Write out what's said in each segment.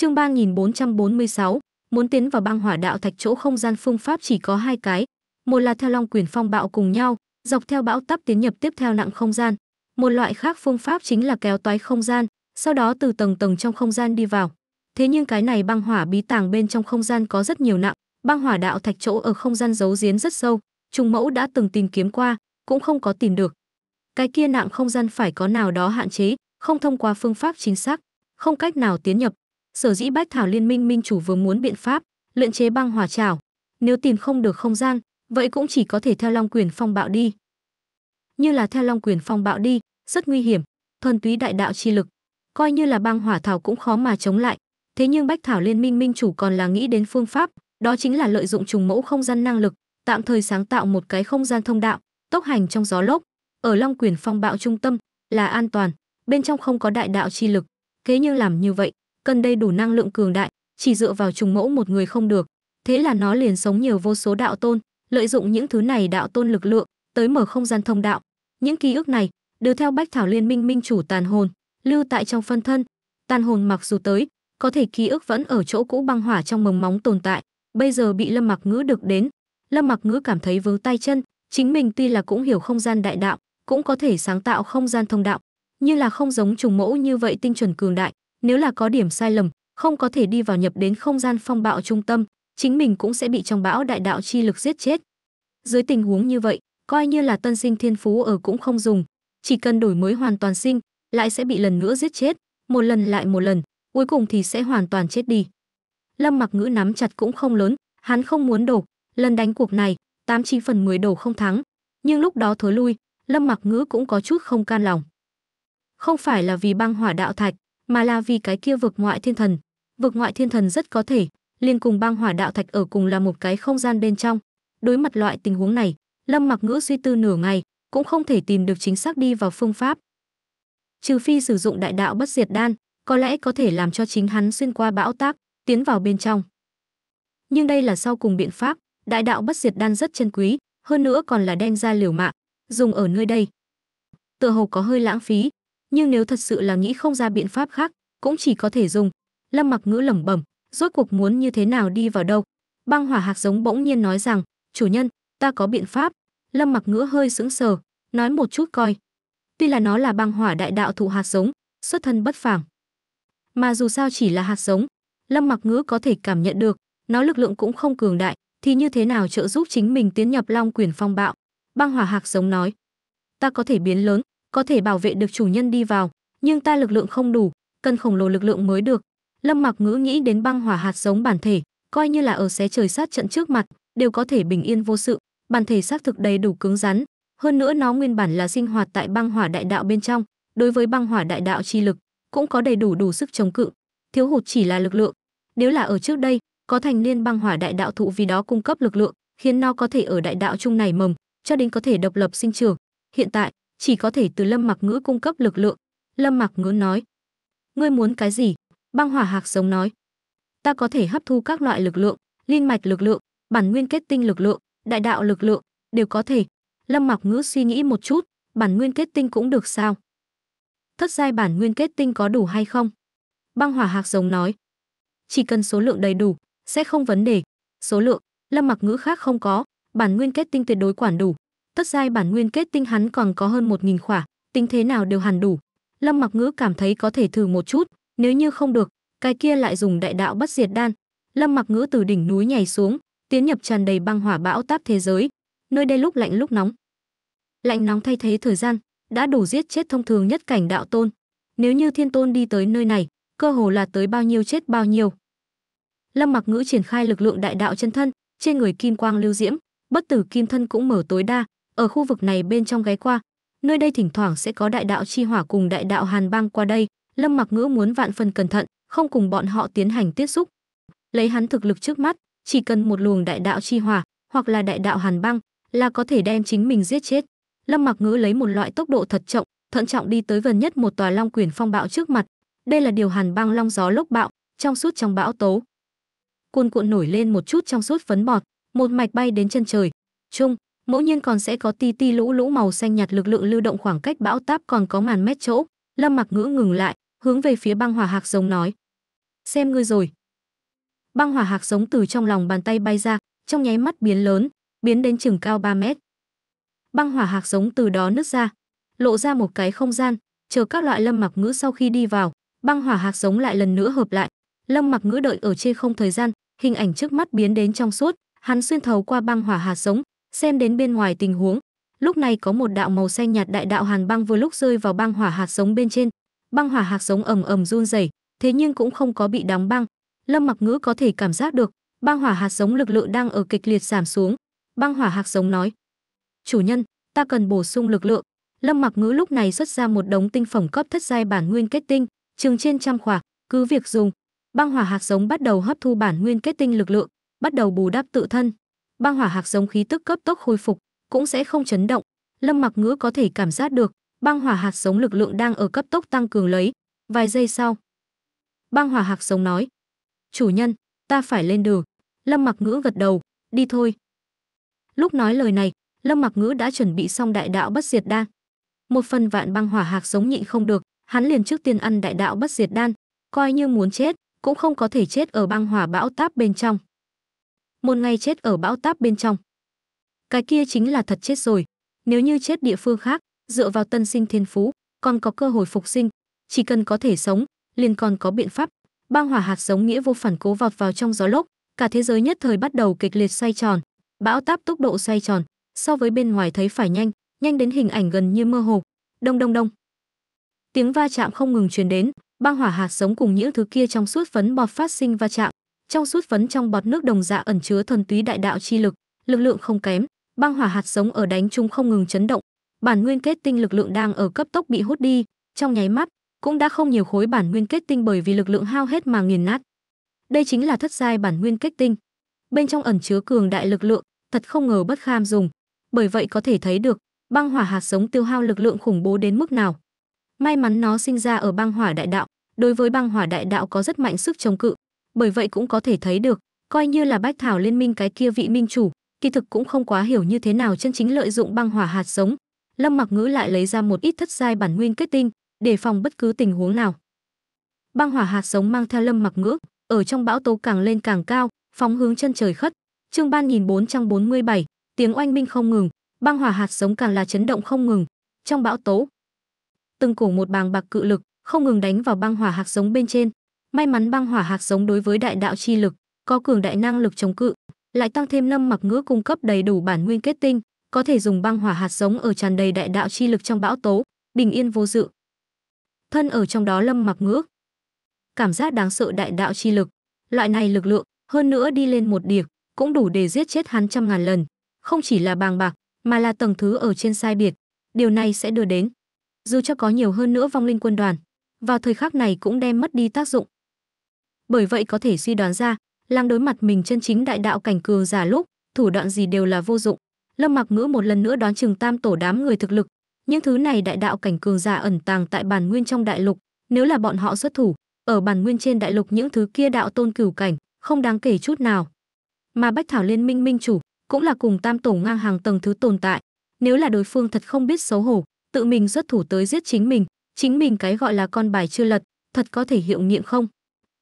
Chương 3446, muốn tiến vào băng hỏa đạo thạch chỗ không gian phương pháp chỉ có hai cái, một là theo long quyền phong bạo cùng nhau, dọc theo bão táp tiến nhập tiếp theo nặng không gian, một loại khác phương pháp chính là kéo toái không gian, sau đó từ tầng tầng trong không gian đi vào. Thế nhưng cái này băng hỏa bí tàng bên trong không gian có rất nhiều nặng, băng hỏa đạo thạch chỗ ở không gian giấu giếm rất sâu, trùng mẫu đã từng tìm kiếm qua, cũng không có tìm được. Cái kia nặng không gian phải có nào đó hạn chế, không thông qua phương pháp chính xác, không cách nào tiến nhập, sở dĩ bách thảo liên minh minh chủ vừa muốn biện pháp luyện chế băng hỏa chảo nếu tìm không được không gian vậy cũng chỉ có thể theo long quyền phong bạo đi như là theo long quyền phong bạo đi rất nguy hiểm thuần túy đại đạo chi lực coi như là băng hỏa thảo cũng khó mà chống lại thế nhưng bách thảo liên minh minh chủ còn là nghĩ đến phương pháp đó chính là lợi dụng trùng mẫu không gian năng lực tạm thời sáng tạo một cái không gian thông đạo tốc hành trong gió lốc ở long quyền phong bạo trung tâm là an toàn bên trong không có đại đạo chi lực kế nhưng làm như vậy cần đầy đủ năng lượng cường đại, chỉ dựa vào trùng mẫu một người không được. Thế là nó liền sống nhiều vô số đạo tôn, lợi dụng những thứ này đạo tôn lực lượng, tới mở không gian thông đạo. Những ký ức này đều theo Bách Thảo Liên Minh minh chủ tàn hồn, lưu tại trong phân thân. Tàn hồn mặc dù tới, có thể ký ức vẫn ở chỗ cũ băng hỏa trong mầm móng tồn tại, bây giờ bị Lâm Mặc Ngữ được đến. Lâm Mặc Ngữ cảm thấy vướng tay chân, chính mình tuy là cũng hiểu không gian đại đạo, cũng có thể sáng tạo không gian thông đạo, nhưng là không giống trùng mẫu như vậy tinh chuẩn cường đại, nếu là có điểm sai lầm không có thể đi vào nhập đến không gian phong bạo trung tâm chính mình cũng sẽ bị trong bão đại đạo chi lực giết chết dưới tình huống như vậy coi như là tân sinh thiên phú ở cũng không dùng chỉ cần đổi mới hoàn toàn sinh lại sẽ bị lần nữa giết chết một lần lại một lần cuối cùng thì sẽ hoàn toàn chết đi lâm mặc ngữ nắm chặt cũng không lớn hắn không muốn đổ lần đánh cuộc này tám chín phần 10 đổ không thắng nhưng lúc đó thối lui lâm mặc ngữ cũng có chút không can lòng không phải là vì băng hỏa đạo thạch mà là vì cái kia vực ngoại thiên thần. Vực ngoại thiên thần rất có thể liên cùng băng hỏa đạo thạch ở cùng là một cái không gian bên trong. Đối mặt loại tình huống này, Lâm Mặc Ngữ suy tư nửa ngày, cũng không thể tìm được chính xác đi vào phương pháp. Trừ phi sử dụng đại đạo bất diệt đan, có lẽ có thể làm cho chính hắn xuyên qua bão táp, tiến vào bên trong. Nhưng đây là sau cùng biện pháp, đại đạo bất diệt đan rất chân quý, hơn nữa còn là đem ra liều mạng, dùng ở nơi đây. Tựa hồ có hơi lãng phí, nhưng nếu thật sự là nghĩ không ra biện pháp khác, cũng chỉ có thể dùng. Lâm Mặc Ngữ lẩm bẩm, rốt cuộc muốn như thế nào đi vào đâu? Băng Hỏa Hạc giống bỗng nhiên nói rằng, "Chủ nhân, ta có biện pháp." Lâm Mặc Ngữ hơi sững sờ, nói một chút coi. Tuy là nó là băng hỏa đại đạo thụ hạt giống, xuất thân bất phàm. Mà dù sao chỉ là hạt giống, Lâm Mặc Ngữ có thể cảm nhận được, nó lực lượng cũng không cường đại, thì như thế nào trợ giúp chính mình tiến nhập Long Quyền Phong Bạo? Băng Hỏa Hạc giống nói, ta có thể biến lớn, có thể bảo vệ được chủ nhân đi vào, nhưng ta lực lượng không đủ, cần khổng lồ lực lượng mới được. Lâm Mặc Ngữ nghĩ đến băng hỏa hạt giống bản thể, coi như là ở xé trời sát trận trước mặt, đều có thể bình yên vô sự, bản thể xác thực đầy đủ cứng rắn, hơn nữa nó nguyên bản là sinh hoạt tại băng hỏa đại đạo bên trong, đối với băng hỏa đại đạo chi lực cũng có đầy đủ đủ sức chống cự, thiếu hụt chỉ là lực lượng. Nếu là ở trước đây, có thành liên băng hỏa đại đạo thụ vì đó cung cấp lực lượng, khiến nó có thể ở đại đạo chung này mầm, cho đến có thể độc lập sinh trưởng. Hiện tại, chỉ có thể từ Lâm Mặc Ngữ cung cấp lực lượng. Lâm Mặc Ngữ nói: "Ngươi muốn cái gì?" Băng Hỏa Hạc giống nói: "Ta có thể hấp thu các loại lực lượng, liên mạch lực lượng, bản nguyên kết tinh lực lượng, đại đạo lực lượng, đều có thể." Lâm Mặc Ngữ suy nghĩ một chút, bản nguyên kết tinh cũng được sao? Thất giai bản nguyên kết tinh có đủ hay không? Băng Hỏa Hạc giống nói: "Chỉ cần số lượng đầy đủ, sẽ không vấn đề. Số lượng, Lâm Mặc Ngữ khác không có, bản nguyên kết tinh tuyệt đối quản đủ tất giai bản nguyên kết tinh hắn còn có hơn một nghìn khỏa, tính thế nào đều hẳn đủ. Lâm Mặc Ngữ cảm thấy có thể thử một chút, nếu như không được, cái kia lại dùng đại đạo bất diệt đan. Lâm Mặc Ngữ từ đỉnh núi nhảy xuống, tiến nhập tràn đầy băng hỏa bão táp thế giới, nơi đây lúc lạnh lúc nóng. Lạnh nóng thay thế thời gian, đã đủ giết chết thông thường nhất cảnh đạo tôn. Nếu như thiên tôn đi tới nơi này, cơ hồ là tới bao nhiêu chết bao nhiêu. Lâm Mặc Ngữ triển khai lực lượng đại đạo chân thân, trên người kim quang lưu diễm, bất tử kim thân cũng mở tối đa, ở khu vực này bên trong ghé qua, nơi đây thỉnh thoảng sẽ có đại đạo chi hỏa cùng đại đạo hàn băng qua đây, Lâm Mặc Ngữ muốn vạn phần cẩn thận, không cùng bọn họ tiến hành tiếp xúc. Lấy hắn thực lực trước mắt, chỉ cần một luồng đại đạo chi hỏa hoặc là đại đạo hàn băng là có thể đem chính mình giết chết. Lâm Mặc Ngữ lấy một loại tốc độ thật trọng, thận trọng đi tới gần nhất một tòa long quyển phong bạo trước mặt. Đây là điều hàn băng long gió lốc bạo, trong suốt trong bão tố. Cuồn cuộn nổi lên một chút trong suốt phấn bọt, một mạch bay đến chân trời. chung Ngẫu nhiên còn sẽ có ti ti lũ lũ màu xanh nhạt lực lượng lưu động khoảng cách bão táp còn có màn mét chỗ. Lâm Mặc Ngữ ngừng lại, hướng về phía băng hỏa hạc giống nói: "Xem ngươi rồi." Băng hỏa hạc giống từ trong lòng bàn tay bay ra, trong nháy mắt biến lớn, biến đến chừng cao 3 mét. Băng hỏa hạc giống từ đó nứt ra, lộ ra một cái không gian, chờ các loại Lâm Mặc Ngữ sau khi đi vào, băng hỏa hạc giống lại lần nữa hợp lại. Lâm Mặc Ngữ đợi ở trên không thời gian, hình ảnh trước mắt biến đến trong suốt, hắn xuyên thấu qua băng hỏa hạt giống, Xem đến bên ngoài tình huống, lúc này có một đạo màu xanh nhạt đại đạo hàn băng vừa lúc rơi vào băng hỏa hạt giống bên trên, băng hỏa hạt giống ầm ầm run rẩy, thế nhưng cũng không có bị đóng băng. Lâm Mặc Ngữ có thể cảm giác được, băng hỏa hạt giống lực lượng đang ở kịch liệt giảm xuống. Băng hỏa hạt giống nói: "Chủ nhân, ta cần bổ sung lực lượng." Lâm Mặc Ngữ lúc này xuất ra một đống tinh phẩm cấp thất giai bản nguyên kết tinh, trường trên trăm khỏa, cứ việc dùng. Băng hỏa hạt giống bắt đầu hấp thu bản nguyên kết tinh lực lượng, bắt đầu bù đắp tự thân băng hỏa hạc giống khí tức cấp tốc khôi phục, cũng sẽ không chấn động. Lâm Mặc Ngữ có thể cảm giác được, băng hỏa hạc giống lực lượng đang ở cấp tốc tăng cường lấy. Vài giây sau, băng hỏa hạc giống nói: "Chủ nhân, ta phải lên đường." Lâm Mặc Ngữ gật đầu, "Đi thôi." Lúc nói lời này, Lâm Mặc Ngữ đã chuẩn bị xong đại đạo bất diệt đan. Một phần vạn băng hỏa hạc giống nhịn không được, hắn liền trước tiên ăn đại đạo bất diệt đan, coi như muốn chết cũng không có thể chết ở băng hỏa bão táp bên trong một ngày chết ở bão táp bên trong. Cái kia chính là thật chết rồi. Nếu như chết địa phương khác, dựa vào tân sinh thiên phú, còn có cơ hội phục sinh, chỉ cần có thể sống, liền còn có biện pháp. Băng hỏa hạt giống nghĩa vô phản cố vọt vào trong gió lốc, cả thế giới nhất thời bắt đầu kịch liệt xoay tròn, bão táp tốc độ xoay tròn, so với bên ngoài thấy phải nhanh, nhanh đến hình ảnh gần như mơ hồ. Đông đông đông. Tiếng va chạm không ngừng truyền đến, băng hỏa hạt giống cùng những thứ kia trong suốt phấn bọt phát sinh va chạm, trong sút phấn trong bọt nước đồng dạ ẩn chứa thuần túy đại đạo chi lực, lực lượng không kém, băng hỏa hạt giống ở đánh chúng không ngừng chấn động, bản nguyên kết tinh lực lượng đang ở cấp tốc bị hút đi, trong nháy mắt cũng đã không nhiều khối bản nguyên kết tinh bởi vì lực lượng hao hết mà nghiền nát. Đây chính là thất giai bản nguyên kết tinh. Bên trong ẩn chứa cường đại lực lượng, thật không ngờ bất kham dùng. Bởi vậy có thể thấy được, băng hỏa hạt giống tiêu hao lực lượng khủng bố đến mức nào. May mắn nó sinh ra ở băng hỏa đại đạo, đối với băng hỏa đại đạo có rất mạnh sức chống cự, bởi vậy cũng có thể thấy được coi như là bách thảo liên minh cái kia vị minh chủ kỳ thực cũng không quá hiểu như thế nào chân chính lợi dụng băng hỏa hạt giống lâm mặc ngữ lại lấy ra một ít thất giai bản nguyên kết tinh để phòng bất cứ tình huống nào băng hỏa hạt giống mang theo lâm mặc ngữ ở trong bão tố càng lên càng cao phóng hướng chân trời khất chương ban nghìn bốn trăm bốn mươi bảy tiếng oanh minh không ngừng băng hỏa hạt giống càng là chấn động không ngừng trong bão tố từng cổ một bàng bạc cự lực không ngừng đánh vào băng hỏa hạt giống bên trên May mắn băng hỏa hạt giống đối với đại đạo chi lực, có cường đại năng lực chống cự, lại tăng thêm lâm mặc ngữ cung cấp đầy đủ bản nguyên kết tinh, có thể dùng băng hỏa hạt giống ở tràn đầy đại đạo chi lực trong bão tố, bình yên vô dự. Thân ở trong đó lâm mặc ngữ. Cảm giác đáng sợ đại đạo chi lực, loại này lực lượng, hơn nữa đi lên một điệp, cũng đủ để giết chết hắn trăm ngàn lần, không chỉ là bàng bạc, mà là tầng thứ ở trên sai biệt. Điều này sẽ đưa đến, dù cho có nhiều hơn nữa vong linh quân đoàn, vào thời khắc này cũng đem mất đi tác dụng, bởi vậy có thể suy đoán ra lang đối mặt mình chân chính đại đạo cảnh cường giả lúc thủ đoạn gì đều là vô dụng lâm mặc ngữ một lần nữa đoán chừng tam tổ đám người thực lực những thứ này đại đạo cảnh cường giả ẩn tàng tại bản nguyên trong đại lục nếu là bọn họ xuất thủ ở bản nguyên trên đại lục những thứ kia đạo tôn cửu cảnh không đáng kể chút nào mà bách thảo liên minh minh chủ cũng là cùng tam tổ ngang hàng tầng thứ tồn tại nếu là đối phương thật không biết xấu hổ tự mình xuất thủ tới giết chính mình chính mình cái gọi là con bài chưa lật thật có thể hiệu nghiệm không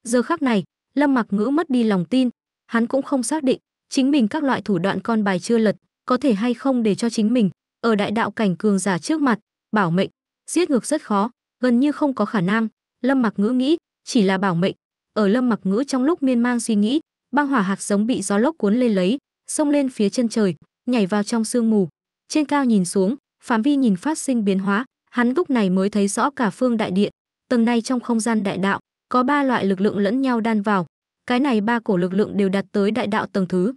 Giờ khắc này, Lâm Mặc Ngữ mất đi lòng tin, hắn cũng không xác định chính mình các loại thủ đoạn con bài chưa lật, có thể hay không để cho chính mình ở đại đạo cảnh cường giả trước mặt, bảo mệnh, giết ngược rất khó, gần như không có khả năng. Lâm Mặc Ngữ nghĩ, chỉ là bảo mệnh. Ở Lâm Mặc Ngữ trong lúc miên man suy nghĩ, băng hỏa hạt giống bị gió lốc cuốn lên lấy, xông lên phía chân trời, nhảy vào trong sương mù. Trên cao nhìn xuống, phạm vi nhìn phát sinh biến hóa, hắn lúc này mới thấy rõ cả phương đại điện. Tầng này trong không gian đại đạo, có ba loại lực lượng lẫn nhau đan vào, cái này ba cổ lực lượng đều đạt tới đại đạo tầng thứ.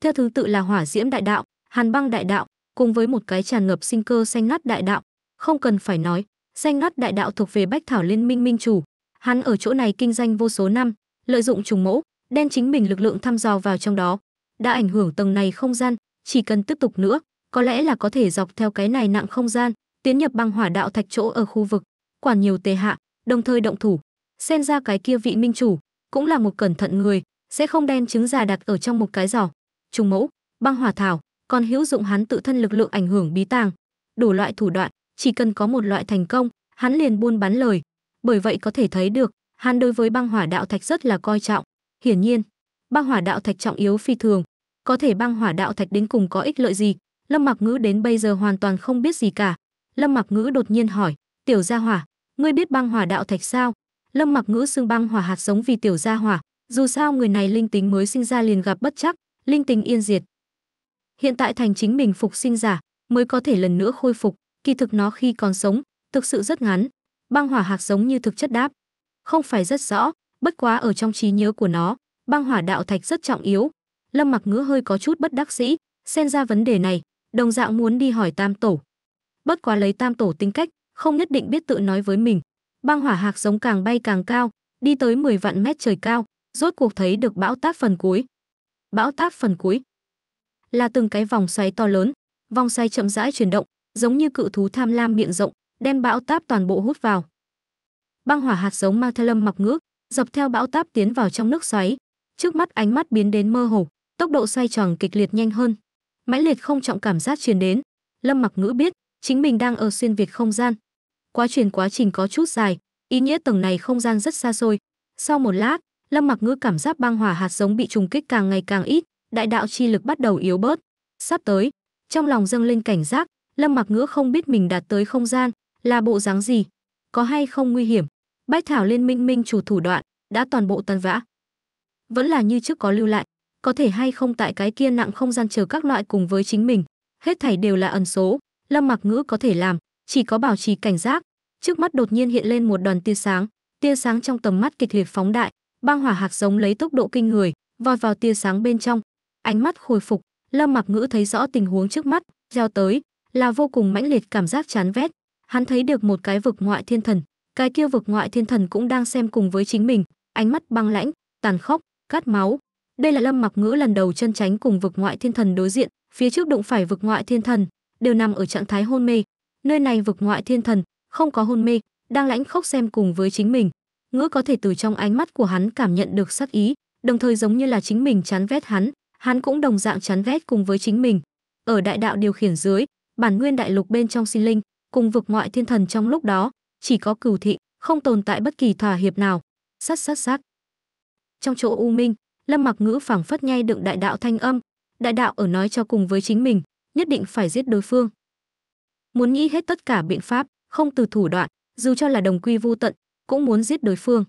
Theo thứ tự là hỏa diễm đại đạo, hàn băng đại đạo, cùng với một cái tràn ngập sinh cơ xanh ngắt đại đạo. Không cần phải nói, xanh ngắt đại đạo thuộc về Bách Thảo Liên minh minh chủ. Hắn ở chỗ này kinh doanh vô số năm, lợi dụng trùng mẫu, đem chính mình lực lượng thăm dò vào trong đó. Đã ảnh hưởng tầng này không gian, chỉ cần tiếp tục nữa, có lẽ là có thể dọc theo cái này nặng không gian, tiến nhập băng hỏa đạo thạch chỗ ở khu vực, quản nhiều tề hạ, đồng thời động thủ, xem ra cái kia vị minh chủ cũng là một cẩn thận người sẽ không đem trứng già đặt ở trong một cái giỏ trùng mẫu băng hỏa thảo còn hữu dụng hắn tự thân lực lượng ảnh hưởng bí tàng đủ loại thủ đoạn chỉ cần có một loại thành công hắn liền buôn bán lời bởi vậy có thể thấy được hắn đối với băng hỏa đạo thạch rất là coi trọng hiển nhiên băng hỏa đạo thạch trọng yếu phi thường có thể băng hỏa đạo thạch đến cùng có ích lợi gì lâm mặc ngữ đến bây giờ hoàn toàn không biết gì cả lâm mặc ngữ đột nhiên hỏi tiểu gia hỏa ngươi biết băng hỏa đạo thạch sao lâm mặc ngữ xương băng hỏa hạt giống vì tiểu gia hỏa dù sao người này linh tính mới sinh ra liền gặp bất chắc linh tính yên diệt hiện tại thành chính mình phục sinh giả mới có thể lần nữa khôi phục kỳ thực nó khi còn sống thực sự rất ngắn băng hỏa hạt giống như thực chất đáp không phải rất rõ bất quá ở trong trí nhớ của nó băng hỏa đạo thạch rất trọng yếu lâm mặc ngữ hơi có chút bất đắc dĩ xen ra vấn đề này đồng dạng muốn đi hỏi tam tổ bất quá lấy tam tổ tính cách không nhất định biết tự nói với mình băng hỏa hạc giống càng bay càng cao, đi tới 10 vạn mét trời cao, rốt cuộc thấy được bão táp phần cuối. Bão táp phần cuối là từng cái vòng xoáy to lớn, vòng xoáy chậm rãi chuyển động, giống như cự thú tham lam miệng rộng, đem bão táp toàn bộ hút vào. Băng hỏa hạt giống ma theo lâm mặc ngước, dọc theo bão táp tiến vào trong nước xoáy, trước mắt ánh mắt biến đến mơ hồ, tốc độ xoay tròn kịch liệt nhanh hơn. Mãnh liệt không trọng cảm giác truyền đến, Lâm Mặc Ngữ biết, chính mình đang ở xuyên việt không gian, quá truyền quá trình có chút dài, ý nghĩa tầng này không gian rất xa xôi. Sau một lát, Lâm Mặc Ngữ cảm giác băng hỏa hạt giống bị trùng kích càng ngày càng ít, đại đạo chi lực bắt đầu yếu bớt. Sắp tới, trong lòng dâng lên cảnh giác, Lâm Mặc Ngữ không biết mình đạt tới không gian là bộ dáng gì, có hay không nguy hiểm. Bách Thảo Liên Minh Minh chủ thủ đoạn đã toàn bộ tan vã. Vẫn là như trước có lưu lại, có thể hay không tại cái kia nặng không gian chờ các loại cùng với chính mình, hết thảy đều là ẩn số, Lâm Mặc Ngữ có thể làm chỉ có bảo trì cảnh giác trước mắt đột nhiên hiện lên một đoàn tia sáng tia sáng trong tầm mắt kịch liệt phóng đại băng hỏa hạt giống lấy tốc độ kinh người vòi vào tia sáng bên trong ánh mắt khôi phục lâm mặc ngữ thấy rõ tình huống trước mắt gieo tới là vô cùng mãnh liệt cảm giác chán vét hắn thấy được một cái vực ngoại thiên thần cái kia vực ngoại thiên thần cũng đang xem cùng với chính mình ánh mắt băng lãnh tàn khốc cắt máu đây là lâm mặc ngữ lần đầu chân tránh cùng vực ngoại thiên thần đối diện phía trước đụng phải vực ngoại thiên thần đều nằm ở trạng thái hôn mê nơi này vực ngoại thiên thần không có hôn mê đang lãnh khốc xem cùng với chính mình ngữ có thể từ trong ánh mắt của hắn cảm nhận được sắc ý đồng thời giống như là chính mình chán vét hắn hắn cũng đồng dạng chán vét cùng với chính mình ở đại đạo điều khiển dưới bản nguyên đại lục bên trong sinh linh cùng vực ngoại thiên thần trong lúc đó chỉ có cửu thị không tồn tại bất kỳ thỏa hiệp nào sát sát sát trong chỗ u minh lâm mặc ngữ phảng phất nhay đựng đại đạo thanh âm đại đạo ở nói cho cùng với chính mình nhất định phải giết đối phương muốn nghĩ hết tất cả biện pháp, không từ thủ đoạn, dù cho là đồng quy vô tận, cũng muốn giết đối phương.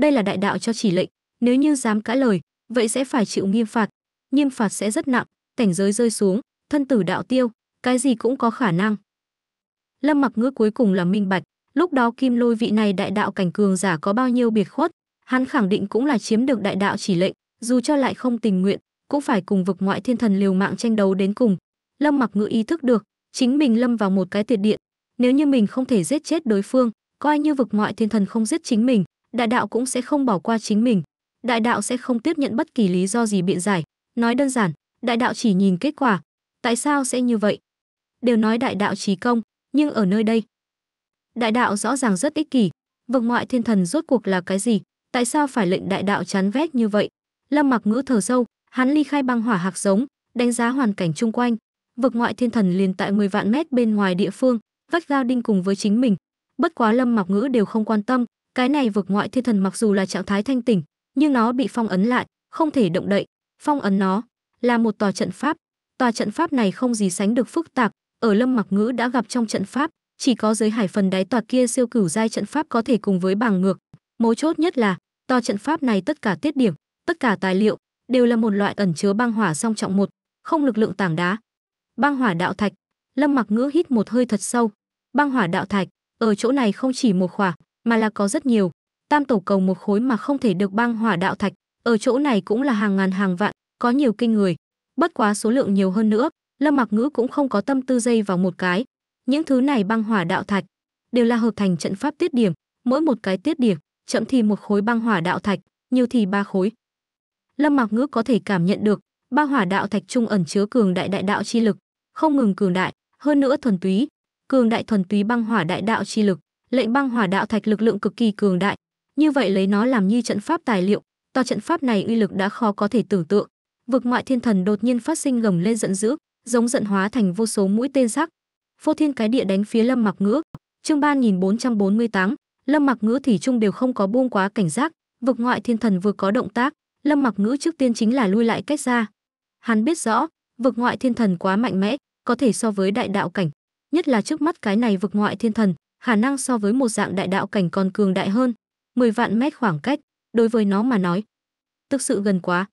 Đây là đại đạo cho chỉ lệnh, nếu như dám cãi lời, vậy sẽ phải chịu nghiêm phạt, nghiêm phạt sẽ rất nặng, cảnh giới rơi xuống, thân tử đạo tiêu, cái gì cũng có khả năng. Lâm Mặc Ngữ cuối cùng là minh bạch, lúc đó Kim Lôi vị này đại đạo cảnh cường giả có bao nhiêu biệt khuất, hắn khẳng định cũng là chiếm được đại đạo chỉ lệnh, dù cho lại không tình nguyện, cũng phải cùng vực ngoại thiên thần liều mạng tranh đấu đến cùng. Lâm Mặc Ngữ ý thức được, chính mình lâm vào một cái tuyệt điện nếu như mình không thể giết chết đối phương coi như vực ngoại thiên thần không giết chính mình đại đạo cũng sẽ không bỏ qua chính mình đại đạo sẽ không tiếp nhận bất kỳ lý do gì biện giải nói đơn giản đại đạo chỉ nhìn kết quả tại sao sẽ như vậy đều nói đại đạo trí công nhưng ở nơi đây đại đạo rõ ràng rất ích kỷ vực ngoại thiên thần rốt cuộc là cái gì tại sao phải lệnh đại đạo chán vét như vậy lâm mặc ngữ thở sâu hắn ly khai băng hỏa hạc giống đánh giá hoàn cảnh chung quanh vực ngoại thiên thần liền tại 10 vạn mét bên ngoài địa phương, vách giao đinh cùng với chính mình. Bất quá Lâm Mặc Ngữ đều không quan tâm, cái này vực ngoại thiên thần mặc dù là trạng thái thanh tỉnh, nhưng nó bị phong ấn lại, không thể động đậy. Phong ấn nó là một tòa trận pháp, tòa trận pháp này không gì sánh được phức tạp, ở Lâm Mặc Ngữ đã gặp trong trận pháp, chỉ có giới hải phần đáy tòa kia siêu cửu giai trận pháp có thể cùng với bằng ngược. Mấu chốt nhất là, tòa trận pháp này tất cả tiết điểm, tất cả tài liệu đều là một loại ẩn chứa băng hỏa song trọng một, không lực lượng tảng đá, Băng hỏa đạo thạch, Lâm Mặc Ngữ hít một hơi thật sâu. Băng hỏa đạo thạch, ở chỗ này không chỉ một khỏa, mà là có rất nhiều. Tam tổ cầu một khối mà không thể được băng hỏa đạo thạch, ở chỗ này cũng là hàng ngàn hàng vạn, có nhiều kinh người. Bất quá số lượng nhiều hơn nữa, Lâm Mặc Ngữ cũng không có tâm tư dây vào một cái. Những thứ này băng hỏa đạo thạch đều là hợp thành trận pháp tiết điểm, mỗi một cái tiết điểm, chậm thì một khối băng hỏa đạo thạch, nhiều thì ba khối. Lâm Mặc Ngữ có thể cảm nhận được, băng hỏa đạo thạch trung ẩn chứa cường đại đại đạo chi lực, không ngừng cường đại, hơn nữa thuần túy, cường đại thuần túy băng hỏa đại đạo chi lực, lệnh băng hỏa đạo thạch lực lượng cực kỳ cường đại, như vậy lấy nó làm như trận pháp tài liệu, to trận pháp này uy lực đã khó có thể tưởng tượng. Vực ngoại thiên thần đột nhiên phát sinh gầm lên giận dữ, giống giận hóa thành vô số mũi tên sắc. Phô thiên cái địa đánh phía Lâm Mặc Ngữ. Chương 3448, Lâm Mặc Ngữ thủy chung đều không có buông quá cảnh giác, vực ngoại thiên thần vừa có động tác, Lâm Mặc Ngữ trước tiên chính là lui lại cách ra. Hắn biết rõ, vực ngoại thiên thần quá mạnh mẽ, có thể so với đại đạo cảnh, nhất là trước mắt cái này vực ngoại thiên thần, khả năng so với một dạng đại đạo cảnh còn cường đại hơn, 10 vạn mét khoảng cách, đối với nó mà nói, thực sự gần quá.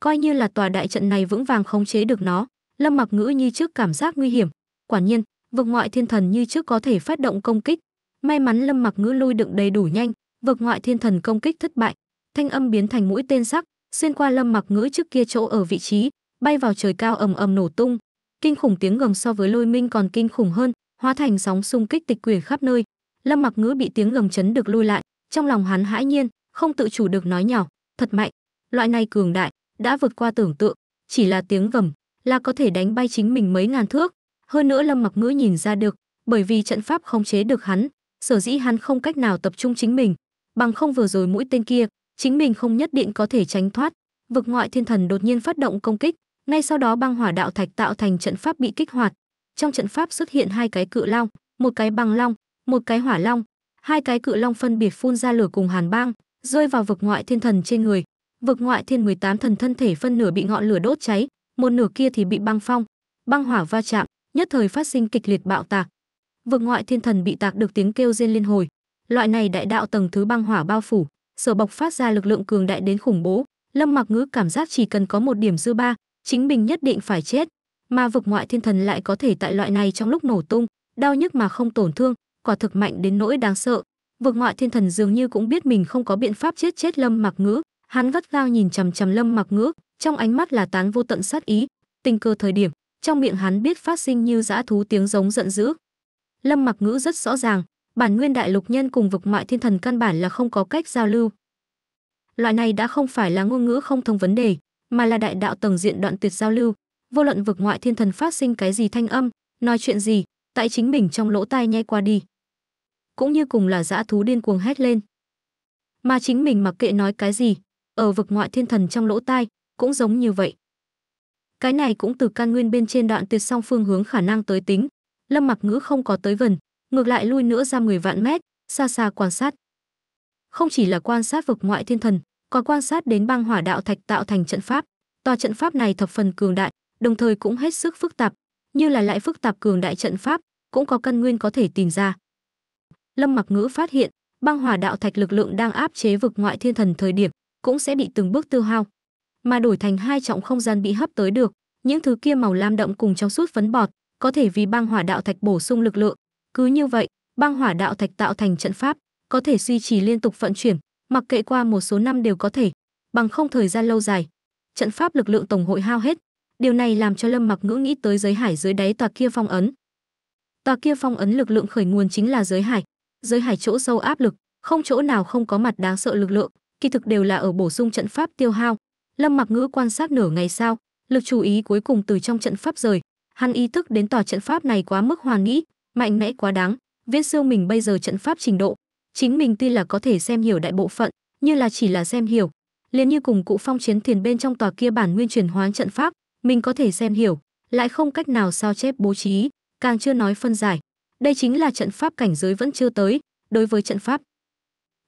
Coi như là tòa đại trận này vững vàng khống chế được nó, Lâm Mặc Ngữ như trước cảm giác nguy hiểm, quả nhiên, vực ngoại thiên thần như trước có thể phát động công kích. May mắn Lâm Mặc Ngữ lôi đựng đầy đủ nhanh, vực ngoại thiên thần công kích thất bại, thanh âm biến thành mũi tên sắc, xuyên qua Lâm Mặc Ngữ trước kia chỗ ở vị trí, bay vào trời cao ầm ầm nổ tung, kinh khủng tiếng gầm so với lôi minh còn kinh khủng hơn hóa thành sóng xung kích tịch quyển khắp nơi lâm mặc ngữ bị tiếng gầm chấn được lui lại trong lòng hắn hãi nhiên không tự chủ được nói nhỏ thật mạnh loại này cường đại đã vượt qua tưởng tượng chỉ là tiếng gầm là có thể đánh bay chính mình mấy ngàn thước hơn nữa lâm mặc ngữ nhìn ra được bởi vì trận pháp không chế được hắn sở dĩ hắn không cách nào tập trung chính mình bằng không vừa rồi mũi tên kia chính mình không nhất định có thể tránh thoát vực ngoại thiên thần đột nhiên phát động công kích ngay sau đó băng hỏa đạo thạch tạo thành trận pháp bị kích hoạt. Trong trận pháp xuất hiện hai cái cự long, một cái băng long, một cái hỏa long. Hai cái cự long phân biệt phun ra lửa cùng hàn băng, rơi vào vực ngoại thiên thần trên người. Vực ngoại thiên 18 thần thân thể phân nửa bị ngọn lửa đốt cháy, một nửa kia thì bị băng phong. Băng hỏa va chạm, nhất thời phát sinh kịch liệt bạo tạc. Vực ngoại thiên thần bị tạc được tiếng kêu rên liên hồi. Loại này đại đạo tầng thứ băng hỏa bao phủ, sở bọc phát ra lực lượng cường đại đến khủng bố lâm mặc ngữ cảm giác chỉ cần có một điểm dư ba chính mình nhất định phải chết mà vực ngoại thiên thần lại có thể tại loại này trong lúc nổ tung đau nhức mà không tổn thương quả thực mạnh đến nỗi đáng sợ vực ngoại thiên thần dường như cũng biết mình không có biện pháp chết chết lâm mặc ngữ hắn vắt gao nhìn chằm chằm lâm mặc ngữ trong ánh mắt là tán vô tận sát ý tình cơ thời điểm trong miệng hắn biết phát sinh như dã thú tiếng giống giận dữ lâm mặc ngữ rất rõ ràng bản nguyên đại lục nhân cùng vực ngoại thiên thần căn bản là không có cách giao lưu loại này đã không phải là ngôn ngữ không thông vấn đề mà là đại đạo tầng diện đoạn tuyệt giao lưu vô luận vực ngoại thiên thần phát sinh cái gì thanh âm nói chuyện gì tại chính mình trong lỗ tai nhai qua đi cũng như cùng là dã thú điên cuồng hét lên mà chính mình mặc kệ nói cái gì ở vực ngoại thiên thần trong lỗ tai cũng giống như vậy cái này cũng từ căn nguyên bên trên đoạn tuyệt song phương hướng khả năng tới tính lâm mặc ngữ không có tới gần ngược lại lui nữa ra người vạn mét xa xa quan sát không chỉ là quan sát vực ngoại thiên thần còn quan sát đến băng hỏa đạo thạch tạo thành trận pháp. Tòa trận pháp này thập phần cường đại, đồng thời cũng hết sức phức tạp, như là lại phức tạp cường đại trận pháp, cũng có căn nguyên có thể tìm ra. Lâm Mặc Ngữ phát hiện, băng hỏa đạo thạch lực lượng đang áp chế vực ngoại thiên thần thời điểm, cũng sẽ bị từng bước tiêu hao, mà đổi thành hai trọng không gian bị hấp tới được, những thứ kia màu lam đậm cùng trong suốt phấn bọt, có thể vì băng hỏa đạo thạch bổ sung lực lượng, cứ như vậy, băng hỏa đạo thạch tạo thành trận pháp, có thể duy trì liên tục vận chuyển, mặc kệ qua một số năm đều có thể, bằng không thời gian lâu dài, trận pháp lực lượng tổng hội hao hết. Điều này làm cho Lâm Mặc Ngữ nghĩ tới giới hải dưới đáy tòa kia phong ấn. Tòa kia phong ấn lực lượng khởi nguồn chính là giới hải, giới hải chỗ sâu áp lực, không chỗ nào không có mặt đáng sợ lực lượng, kỳ thực đều là ở bổ sung trận pháp tiêu hao. Lâm Mặc Ngữ quan sát nửa ngày sau, lực chú ý cuối cùng từ trong trận pháp rời, hắn ý thức đến tòa trận pháp này quá mức hoàn nghĩ mạnh mẽ quá đáng, viễn siêu mình bây giờ trận pháp trình độ, chính mình tuy là có thể xem hiểu đại bộ phận như là chỉ là xem hiểu liền như cùng cụ phong chiến thiền bên trong tòa kia bản nguyên chuyển hóa trận pháp mình có thể xem hiểu lại không cách nào sao chép bố trí càng chưa nói phân giải đây chính là trận pháp cảnh giới vẫn chưa tới đối với trận pháp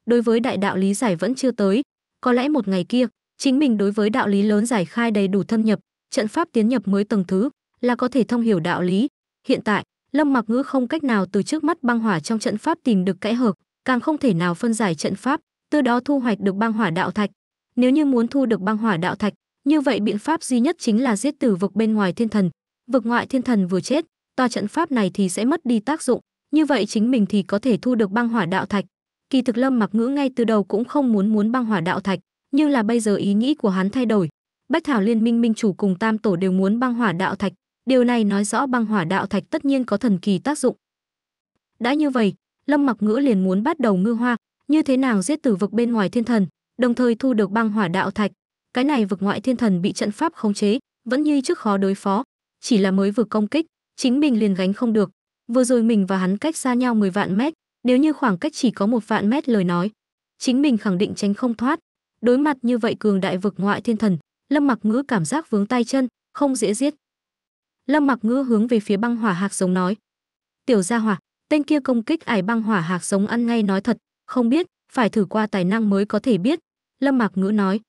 đối với đại đạo lý giải vẫn chưa tới có lẽ một ngày kia chính mình đối với đạo lý lớn giải khai đầy đủ thâm nhập trận pháp tiến nhập mới tầng thứ là có thể thông hiểu đạo lý hiện tại lâm mặc ngữ không cách nào từ trước mắt băng hỏa trong trận pháp tìm được kẽ hở càng không thể nào phân giải trận pháp, từ đó thu hoạch được băng hỏa đạo thạch. Nếu như muốn thu được băng hỏa đạo thạch, như vậy biện pháp duy nhất chính là giết tử vực bên ngoài thiên thần. Vực ngoại thiên thần vừa chết, tòa trận pháp này thì sẽ mất đi tác dụng, như vậy chính mình thì có thể thu được băng hỏa đạo thạch. Kỳ thực Lâm Mặc Ngữ ngay từ đầu cũng không muốn muốn băng hỏa đạo thạch, nhưng là bây giờ ý nghĩ của hắn thay đổi. Bách Thảo Liên Minh Minh chủ cùng Tam Tổ đều muốn băng hỏa đạo thạch, điều này nói rõ băng hỏa đạo thạch tất nhiên có thần kỳ tác dụng. Đã như vậy, Lâm Mặc Ngữ liền muốn bắt đầu ngư hoa, như thế nào giết tử vực bên ngoài thiên thần, đồng thời thu được băng hỏa đạo thạch. Cái này vực ngoại thiên thần bị trận pháp khống chế, vẫn như trước khó đối phó, chỉ là mới vừa công kích, chính mình liền gánh không được. Vừa rồi mình và hắn cách xa nhau 10 vạn mét, nếu như khoảng cách chỉ có một vạn mét lời nói, chính mình khẳng định tránh không thoát. Đối mặt như vậy cường đại vực ngoại thiên thần, Lâm Mặc Ngữ cảm giác vướng tay chân, không dễ giết. Lâm Mặc Ngữ hướng về phía băng hỏa hạc giống nói: "Tiểu gia hỏa, Tên kia công kích ải băng hỏa hạc sống ăn ngay nói thật, không biết, phải thử qua tài năng mới có thể biết. Lâm Mạc Ngữ nói.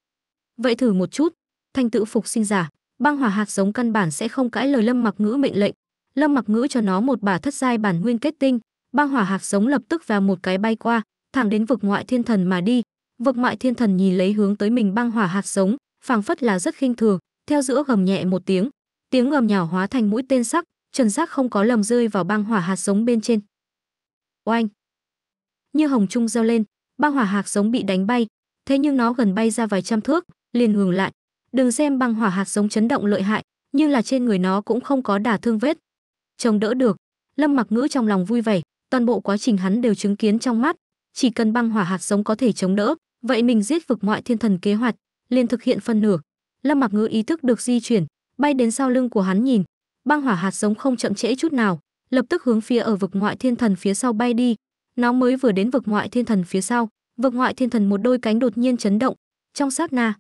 Vậy thử một chút. Thanh tự phục sinh giả, băng hỏa hạt giống căn bản sẽ không cãi lời Lâm Mặc Ngữ mệnh lệnh. Lâm Mặc Ngữ cho nó một bà thất giai bản nguyên kết tinh, băng hỏa hạt giống lập tức vào một cái bay qua, thẳng đến vực ngoại thiên thần mà đi. Vực ngoại thiên thần nhìn lấy hướng tới mình băng hỏa hạt giống, phảng phất là rất khinh thường, theo giữa gầm nhẹ một tiếng, tiếng gầm nhỏ hóa thành mũi tên sắc, chuẩn xác không có lầm rơi vào băng hỏa hạt giống bên trên. Oanh! Như hồng trung gieo lên, băng hỏa hạt giống bị đánh bay, thế nhưng nó gần bay ra vài trăm thước, liền ngừng lại. Đừng xem băng hỏa hạt giống chấn động lợi hại, nhưng là trên người nó cũng không có đả thương vết. Chồng đỡ được, Lâm Mặc Ngữ trong lòng vui vẻ, toàn bộ quá trình hắn đều chứng kiến trong mắt, chỉ cần băng hỏa hạt giống có thể chống đỡ, vậy mình giết vực mọi thiên thần kế hoạch, liền thực hiện phân nửa. Lâm Mặc Ngữ ý thức được di chuyển, bay đến sau lưng của hắn nhìn, băng hỏa hạt giống không chậm trễ chút nào, lập tức hướng phía ở vực ngoại thiên thần phía sau bay đi. Nó mới vừa đến vực ngoại thiên thần phía sau, vực ngoại thiên thần một đôi cánh đột nhiên chấn động, trong sát na.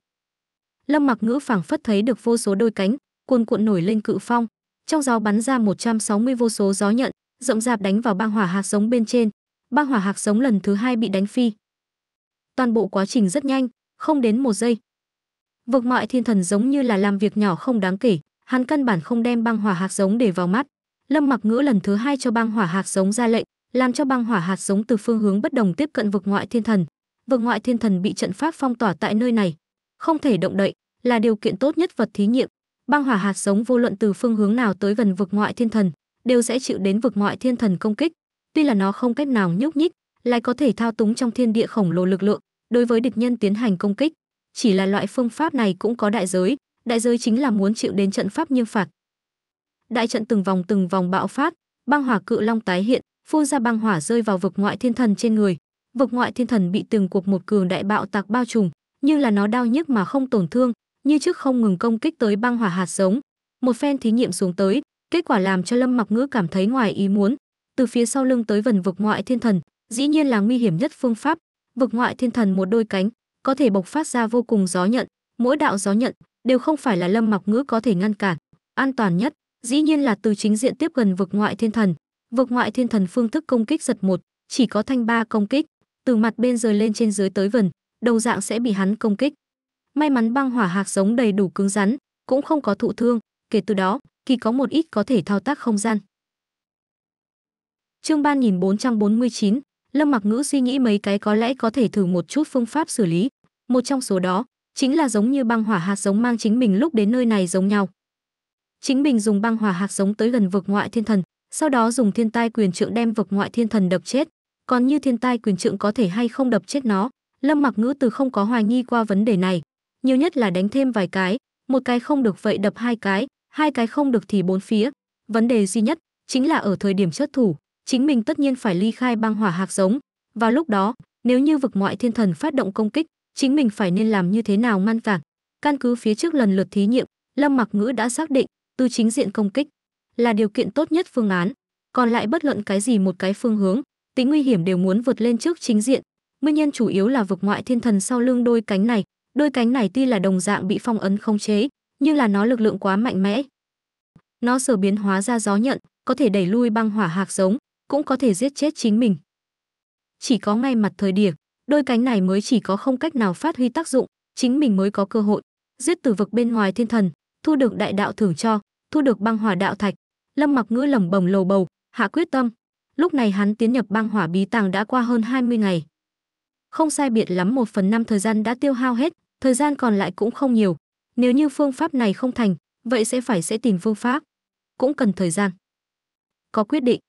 Lâm Mặc Ngữ phảng phất thấy được vô số đôi cánh, cuồn cuộn nổi lên cự phong, trong gió bắn ra 160 vô số gió nhận, rộng rạp đánh vào băng hỏa hạt giống bên trên, băng hỏa hạt giống lần thứ hai bị đánh phi. Toàn bộ quá trình rất nhanh, không đến một giây. Vực ngoại thiên thần giống như là làm việc nhỏ không đáng kể, hắn căn bản không đem băng hỏa hạt giống để vào mắt, Lâm Mặc Ngữ lần thứ hai cho băng hỏa hạt giống ra lệnh, làm cho băng hỏa hạt giống từ phương hướng bất đồng tiếp cận vực ngoại thiên thần. Vực ngoại thiên thần bị trận pháp phong tỏa tại nơi này, không thể động đậy, là điều kiện tốt nhất vật thí nghiệm. Băng hỏa hạt giống vô luận từ phương hướng nào tới gần vực ngoại thiên thần, đều sẽ chịu đến vực ngoại thiên thần công kích. Tuy là nó không cách nào nhúc nhích, lại có thể thao túng trong thiên địa khổng lồ lực lượng, đối với địch nhân tiến hành công kích. Chỉ là loại phương pháp này cũng có đại giới, đại giới chính là muốn chịu đến trận pháp nghiêm phạt đại trận từng vòng từng vòng bạo phát, băng hỏa cự long tái hiện, phun ra băng hỏa rơi vào vực ngoại thiên thần trên người. Vực ngoại thiên thần bị từng cuộc một cường đại bạo tạc bao trùm, nhưng là nó đau nhức mà không tổn thương, như trước không ngừng công kích tới băng hỏa hạt giống. Một phen thí nghiệm xuống tới, kết quả làm cho Lâm Mặc Ngữ cảm thấy ngoài ý muốn. Từ phía sau lưng tới vần vực ngoại thiên thần, dĩ nhiên là nguy hiểm nhất phương pháp. Vực ngoại thiên thần một đôi cánh, có thể bộc phát ra vô cùng gió nhận, mỗi đạo gió nhận đều không phải là Lâm Mặc Ngữ có thể ngăn cản, an toàn nhất dĩ nhiên là từ chính diện tiếp gần vực ngoại thiên thần vực ngoại thiên thần phương thức công kích giật một chỉ có thanh ba công kích từ mặt bên rời lên trên dưới tới vần đầu dạng sẽ bị hắn công kích may mắn băng hỏa hạc giống đầy đủ cứng rắn cũng không có thụ thương kể từ đó kỳ có một ít có thể thao tác không gian chương ba bốn bốn trăm mươi chín, lâm mặc ngữ suy nghĩ mấy cái có lẽ có thể thử một chút phương pháp xử lý một trong số đó chính là giống như băng hỏa hạt giống mang chính mình lúc đến nơi này giống nhau chính mình dùng băng hỏa hạc giống tới gần vực ngoại thiên thần sau đó dùng thiên tai quyền trượng đem vực ngoại thiên thần đập chết còn như thiên tai quyền trượng có thể hay không đập chết nó lâm mặc ngữ từ không có hoài nghi qua vấn đề này nhiều nhất là đánh thêm vài cái một cái không được vậy đập hai cái hai cái không được thì bốn phía vấn đề duy nhất chính là ở thời điểm chất thủ chính mình tất nhiên phải ly khai băng hỏa hạc giống và lúc đó nếu như vực ngoại thiên thần phát động công kích chính mình phải nên làm như thế nào ngăn cản căn cứ phía trước lần lượt thí nghiệm lâm mặc ngữ đã xác định từ chính diện công kích là điều kiện tốt nhất phương án còn lại bất luận cái gì một cái phương hướng tính nguy hiểm đều muốn vượt lên trước chính diện nguyên nhân chủ yếu là vực ngoại thiên thần sau lưng đôi cánh này đôi cánh này tuy là đồng dạng bị phong ấn không chế nhưng là nó lực lượng quá mạnh mẽ nó sở biến hóa ra gió nhận có thể đẩy lui băng hỏa hạc giống cũng có thể giết chết chính mình chỉ có ngay mặt thời điểm đôi cánh này mới chỉ có không cách nào phát huy tác dụng chính mình mới có cơ hội giết từ vực bên ngoài thiên thần thu được đại đạo thưởng cho thu được băng hỏa đạo thạch lâm mặc ngữ lẩm bẩm lầu bầu hạ quyết tâm lúc này hắn tiến nhập băng hỏa bí tàng đã qua hơn 20 ngày không sai biệt lắm một phần năm thời gian đã tiêu hao hết thời gian còn lại cũng không nhiều nếu như phương pháp này không thành vậy sẽ phải sẽ tìm phương pháp cũng cần thời gian có quyết định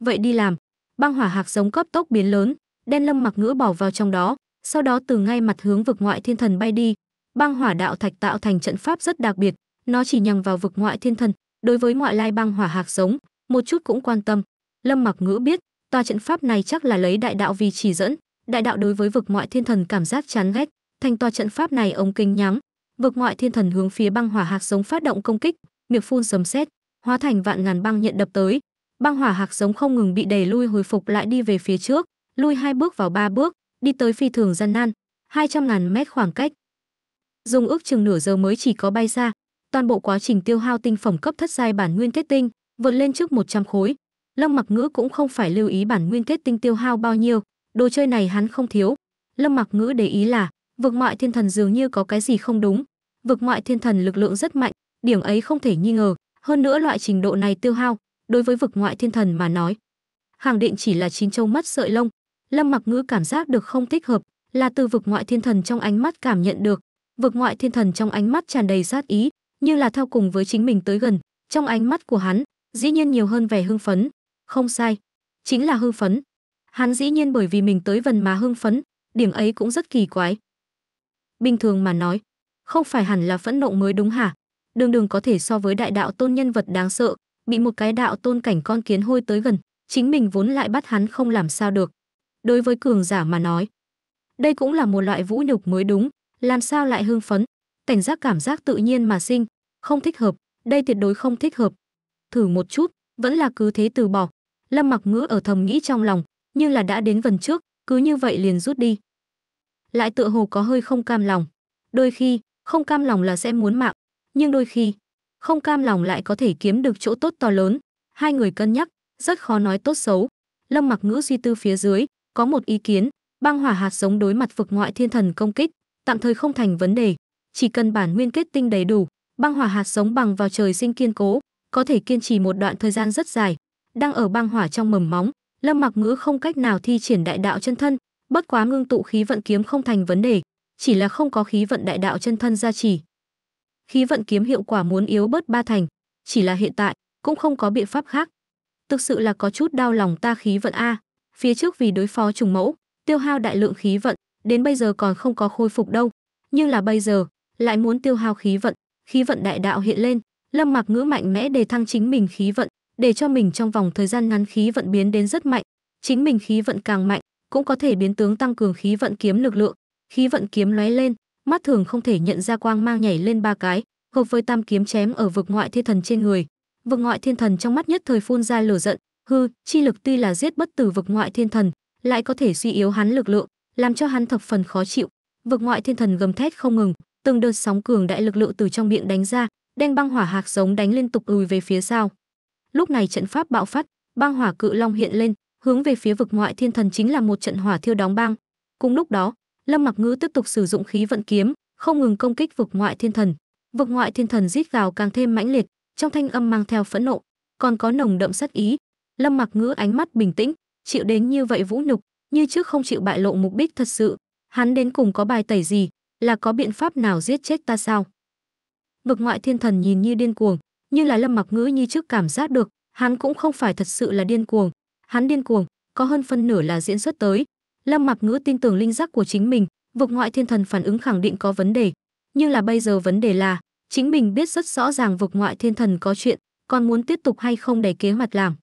vậy đi làm băng hỏa hạc giống cấp tốc biến lớn đen lâm mặc ngữ bỏ vào trong đó sau đó từ ngay mặt hướng vực ngoại thiên thần bay đi băng hỏa đạo thạch tạo thành trận pháp rất đặc biệt nó chỉ nhằm vào vực ngoại thiên thần, đối với ngoại lai băng hỏa hạc giống, một chút cũng quan tâm. Lâm Mặc Ngữ biết, tòa trận pháp này chắc là lấy đại đạo vì chỉ dẫn, đại đạo đối với vực ngoại thiên thần cảm giác chán ghét, thành tòa trận pháp này ông kinh nhắm, vực ngoại thiên thần hướng phía băng hỏa hạc giống phát động công kích, miệng phun sấm sét, hóa thành vạn ngàn băng nhận đập tới. Băng hỏa hạc giống không ngừng bị đẩy lui hồi phục lại đi về phía trước, lui hai bước vào ba bước, đi tới phi thường gian nan, hai trăm ngàn mét khoảng cách. Dùng ước chừng nửa giờ mới chỉ có bay ra, toàn bộ quá trình tiêu hao tinh phẩm cấp thất giai bản nguyên kết tinh vượt lên trước 100 khối lâm mặc ngữ cũng không phải lưu ý bản nguyên kết tinh tiêu hao bao nhiêu đồ chơi này hắn không thiếu lâm mặc ngữ để ý là vực ngoại thiên thần dường như có cái gì không đúng vực ngoại thiên thần lực lượng rất mạnh điểm ấy không thể nghi ngờ hơn nữa loại trình độ này tiêu hao đối với vực ngoại thiên thần mà nói hàng định chỉ là chín châu mất sợi lông lâm mặc ngữ cảm giác được không thích hợp là từ vực ngoại thiên thần trong ánh mắt cảm nhận được vực ngoại thiên thần trong ánh mắt tràn đầy sát ý như là theo cùng với chính mình tới gần, trong ánh mắt của hắn, dĩ nhiên nhiều hơn vẻ hưng phấn. Không sai, chính là hưng phấn. Hắn dĩ nhiên bởi vì mình tới vần mà hưng phấn, điểm ấy cũng rất kỳ quái. Bình thường mà nói, không phải hẳn là phẫn nộ mới đúng hả? Đường đường có thể so với đại đạo tôn nhân vật đáng sợ, bị một cái đạo tôn cảnh con kiến hôi tới gần, chính mình vốn lại bắt hắn không làm sao được. Đối với cường giả mà nói, đây cũng là một loại vũ nhục mới đúng, làm sao lại hưng phấn, cảnh giác cảm giác tự nhiên mà sinh không thích hợp đây tuyệt đối không thích hợp thử một chút vẫn là cứ thế từ bỏ lâm mặc ngữ ở thầm nghĩ trong lòng nhưng là đã đến gần trước cứ như vậy liền rút đi lại tựa hồ có hơi không cam lòng đôi khi không cam lòng là sẽ muốn mạng nhưng đôi khi không cam lòng lại có thể kiếm được chỗ tốt to lớn hai người cân nhắc rất khó nói tốt xấu lâm mặc ngữ suy tư phía dưới có một ý kiến băng hỏa hạt giống đối mặt vực ngoại thiên thần công kích tạm thời không thành vấn đề chỉ cần bản nguyên kết tinh đầy đủ, băng hỏa hạt sống bằng vào trời sinh kiên cố, có thể kiên trì một đoạn thời gian rất dài. Đang ở băng hỏa trong mầm móng, Lâm Mặc Ngữ không cách nào thi triển đại đạo chân thân, bất quá ngưng tụ khí vận kiếm không thành vấn đề, chỉ là không có khí vận đại đạo chân thân gia trì. Khí vận kiếm hiệu quả muốn yếu bớt ba thành, chỉ là hiện tại cũng không có biện pháp khác. Thực sự là có chút đau lòng ta khí vận a, phía trước vì đối phó trùng mẫu, tiêu hao đại lượng khí vận, đến bây giờ còn không có khôi phục đâu, nhưng là bây giờ, lại muốn tiêu hao khí vận, khí vận đại đạo hiện lên, Lâm Mặc Ngữ mạnh mẽ đề thăng chính mình khí vận, để cho mình trong vòng thời gian ngắn khí vận biến đến rất mạnh, chính mình khí vận càng mạnh, cũng có thể biến tướng tăng cường khí vận kiếm lực lượng, khí vận kiếm lóe lên, mắt thường không thể nhận ra quang mang nhảy lên ba cái, hợp với tam kiếm chém ở vực ngoại thiên thần trên người. Vực ngoại thiên thần trong mắt nhất thời phun ra lửa giận, hư, chi lực tuy là giết bất tử vực ngoại thiên thần, lại có thể suy yếu hắn lực lượng, làm cho hắn thập phần khó chịu. Vực ngoại thiên thần gầm thét không ngừng, từng đợt sóng cường đại lực lượng từ trong miệng đánh ra, đen băng hỏa hạc giống đánh liên tục lùi về phía sau. Lúc này trận pháp bạo phát, băng hỏa cự long hiện lên, hướng về phía vực ngoại thiên thần chính là một trận hỏa thiêu đóng băng. Cùng lúc đó, Lâm Mặc Ngữ tiếp tục sử dụng khí vận kiếm, không ngừng công kích vực ngoại thiên thần. Vực ngoại thiên thần rít gào càng thêm mãnh liệt, trong thanh âm mang theo phẫn nộ, còn có nồng đậm sát ý. Lâm Mặc Ngữ ánh mắt bình tĩnh, chịu đến như vậy vũ nhục, như trước không chịu bại lộ mục đích thật sự, hắn đến cùng có bài tẩy gì, là có biện pháp nào giết chết ta sao? Vực ngoại thiên thần nhìn như điên cuồng, như là lâm mặc ngữ như trước cảm giác được, hắn cũng không phải thật sự là điên cuồng. Hắn điên cuồng, có hơn phân nửa là diễn xuất tới. Lâm mặc ngữ tin tưởng linh giác của chính mình, vực ngoại thiên thần phản ứng khẳng định có vấn đề. Nhưng là bây giờ vấn đề là, chính mình biết rất rõ ràng vực ngoại thiên thần có chuyện, còn muốn tiếp tục hay không đẩy kế hoạch làm.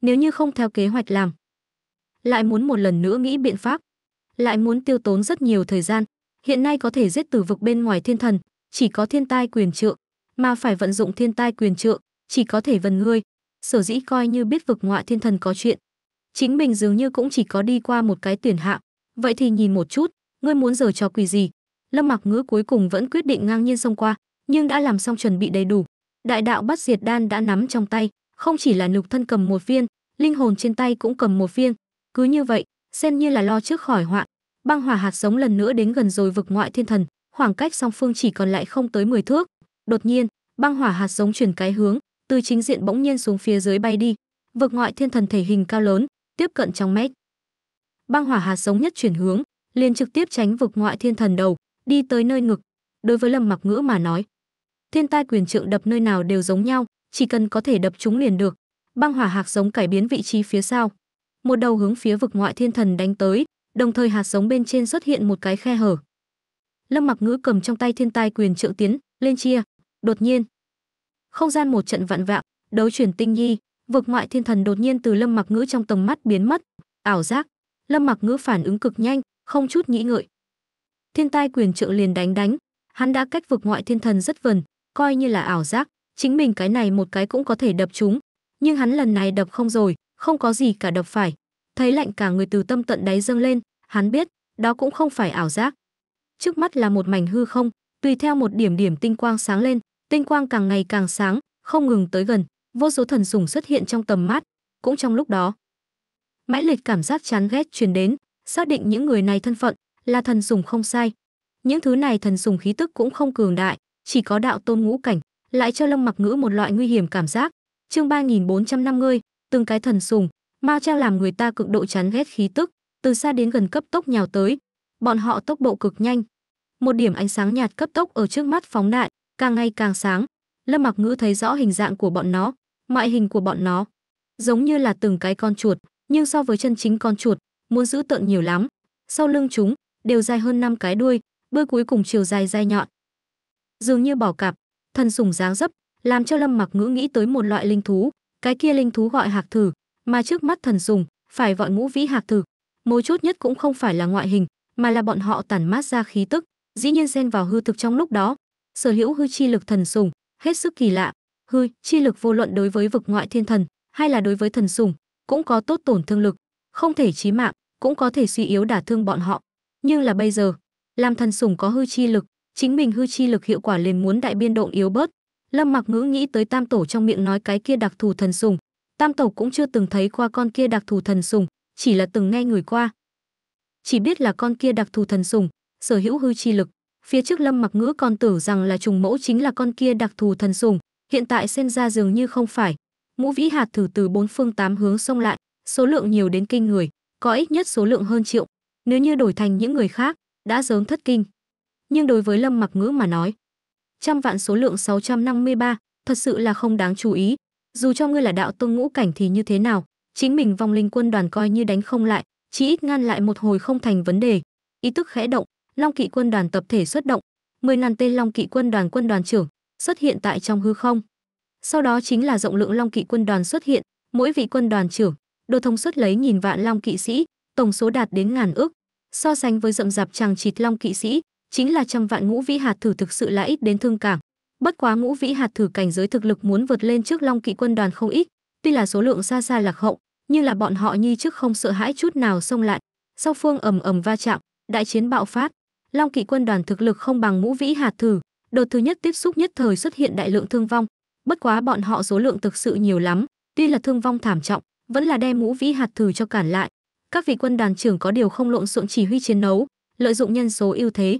Nếu như không theo kế hoạch làm, lại muốn một lần nữa nghĩ biện pháp, lại muốn tiêu tốn rất nhiều thời gian, hiện nay có thể giết từ vực bên ngoài thiên thần, chỉ có thiên tai quyền trượng, mà phải vận dụng thiên tai quyền trượng, chỉ có thể vần ngươi. Sở dĩ coi như biết vực ngoại thiên thần có chuyện, chính mình dường như cũng chỉ có đi qua một cái tuyển hạng, vậy thì nhìn một chút, ngươi muốn giờ trò quỷ gì? Lâm Mặc Ngữ cuối cùng vẫn quyết định ngang nhiên xông qua, nhưng đã làm xong chuẩn bị đầy đủ. Đại đạo bắt diệt đan đã nắm trong tay, không chỉ là lục thân cầm một viên, linh hồn trên tay cũng cầm một viên, cứ như vậy, xem như là lo trước khỏi họa, băng hỏa hạt giống lần nữa đến gần rồi vực ngoại thiên thần, khoảng cách song phương chỉ còn lại không tới 10 thước. Đột nhiên, băng hỏa hạt giống chuyển cái hướng, từ chính diện bỗng nhiên xuống phía dưới bay đi. Vực ngoại thiên thần thể hình cao lớn, tiếp cận trong mét. Băng hỏa hạt giống nhất chuyển hướng, liền trực tiếp tránh vực ngoại thiên thần đầu, đi tới nơi ngực. Đối với Lâm Mặc Ngữ mà nói, thiên tai quyền trượng đập nơi nào đều giống nhau, chỉ cần có thể đập chúng liền được. Băng hỏa hạt giống cải biến vị trí phía sau, một đầu hướng phía vực ngoại thiên thần đánh tới, đồng thời hạt giống bên trên xuất hiện một cái khe hở. Lâm Mặc Ngữ cầm trong tay thiên tai quyền Trượng tiến, lên chia, đột nhiên. Không gian một trận vặn vẹo, đấu chuyển tinh nhi, vực ngoại thiên thần đột nhiên từ Lâm Mặc Ngữ trong tầm mắt biến mất, ảo giác. Lâm Mặc Ngữ phản ứng cực nhanh, không chút nghĩ ngợi. Thiên tai quyền Trượng liền đánh đánh, hắn đã cách vực ngoại thiên thần rất vần, coi như là ảo giác, chính mình cái này một cái cũng có thể đập chúng, nhưng hắn lần này đập không rồi, không có gì cả đập phải, thấy lạnh cả người từ tâm tận đáy dâng lên, hắn biết, đó cũng không phải ảo giác. Trước mắt là một mảnh hư không, tùy theo một điểm điểm tinh quang sáng lên, tinh quang càng ngày càng sáng, không ngừng tới gần, vô số thần sùng xuất hiện trong tầm mắt, cũng trong lúc đó. Mãi liệt cảm giác chán ghét truyền đến, xác định những người này thân phận là thần sùng không sai. Những thứ này thần sùng khí tức cũng không cường đại, chỉ có đạo tôn ngũ cảnh, lại cho Lâm Mặc Ngữ một loại nguy hiểm cảm giác. Chương ba nghìn bốn trăm năm mươi, từng cái thần sùng. Mao Trang làm người ta cực độ chán ghét khí tức, từ xa đến gần cấp tốc nhào tới. Bọn họ tốc độ cực nhanh. Một điểm ánh sáng nhạt cấp tốc ở trước mắt phóng đại, càng ngày càng sáng. Lâm Mặc Ngữ thấy rõ hình dạng của bọn nó, ngoại hình của bọn nó, giống như là từng cái con chuột, nhưng so với chân chính con chuột, muốn giữ tợn nhiều lắm. Sau lưng chúng đều dài hơn năm cái đuôi, đuôi cuối cùng chiều dài dai nhọn. Dường như bỏ cạp, thân sủng dáng dấp, làm cho Lâm Mặc Ngữ nghĩ tới một loại linh thú, cái kia linh thú gọi hạc thử, mà trước mắt thần sùng phải gọi ngũ vĩ hạc thực mối chốt nhất cũng không phải là ngoại hình mà là bọn họ tản mát ra khí tức dĩ nhiên xen vào hư thực trong lúc đó sở hữu hư chi lực thần sùng hết sức kỳ lạ hư chi lực vô luận đối với vực ngoại thiên thần hay là đối với thần sùng cũng có tốt tổn thương lực không thể chí mạng cũng có thể suy yếu đả thương bọn họ nhưng là bây giờ làm thần sùng có hư chi lực chính mình hư chi lực hiệu quả liền muốn đại biên độ yếu bớt lâm mặc ngữ nghĩ tới tam tổ trong miệng nói cái kia đặc thù thần sùng Tam tổ cũng chưa từng thấy qua con kia đặc thù thần sùng, chỉ là từng nghe người qua. Chỉ biết là con kia đặc thù thần sùng, sở hữu hư chi lực. Phía trước Lâm Mặc Ngữ còn tưởng rằng là trùng mẫu chính là con kia đặc thù thần sùng, hiện tại xem ra dường như không phải. Mũ Vĩ Hạt thử từ bốn phương tám hướng xông lại, số lượng nhiều đến kinh người, có ít nhất số lượng hơn triệu. Nếu như đổi thành những người khác, đã sớm thất kinh. Nhưng đối với Lâm Mặc Ngữ mà nói, trăm vạn số lượng 653 thật sự là không đáng chú ý, dù cho ngươi là đạo tông ngũ cảnh thì như thế nào chính mình vong linh quân đoàn coi như đánh không lại chỉ ít ngăn lại một hồi không thành vấn đề ý tức khẽ động long kỵ quân đoàn tập thể xuất động mười ngàn tên long kỵ quân đoàn quân đoàn trưởng xuất hiện tại trong hư không sau đó chính là rộng lượng long kỵ quân đoàn xuất hiện mỗi vị quân đoàn trưởng đồ thông xuất lấy nhìn vạn long kỵ sĩ tổng số đạt đến ngàn ước so sánh với rậm rạp chằng chịt long kỵ sĩ chính là trăm vạn ngũ vĩ hạt thử thực sự là ít đến thương cảm Bất quá ngũ vĩ hạt thử cảnh giới thực lực muốn vượt lên trước Long Kỵ quân đoàn không ít, tuy là số lượng xa xa lạc hậu, nhưng là bọn họ nhi trước không sợ hãi chút nào xông lại. Sau phương ầm ầm va chạm, đại chiến bạo phát, Long Kỵ quân đoàn thực lực không bằng ngũ vĩ hạt thử, đợt thứ nhất tiếp xúc nhất thời xuất hiện đại lượng thương vong, bất quá bọn họ số lượng thực sự nhiều lắm, tuy là thương vong thảm trọng, vẫn là đem ngũ vĩ hạt thử cho cản lại. Các vị quân đoàn trưởng có điều không lộn xộn chỉ huy chiến đấu, lợi dụng nhân số ưu thế,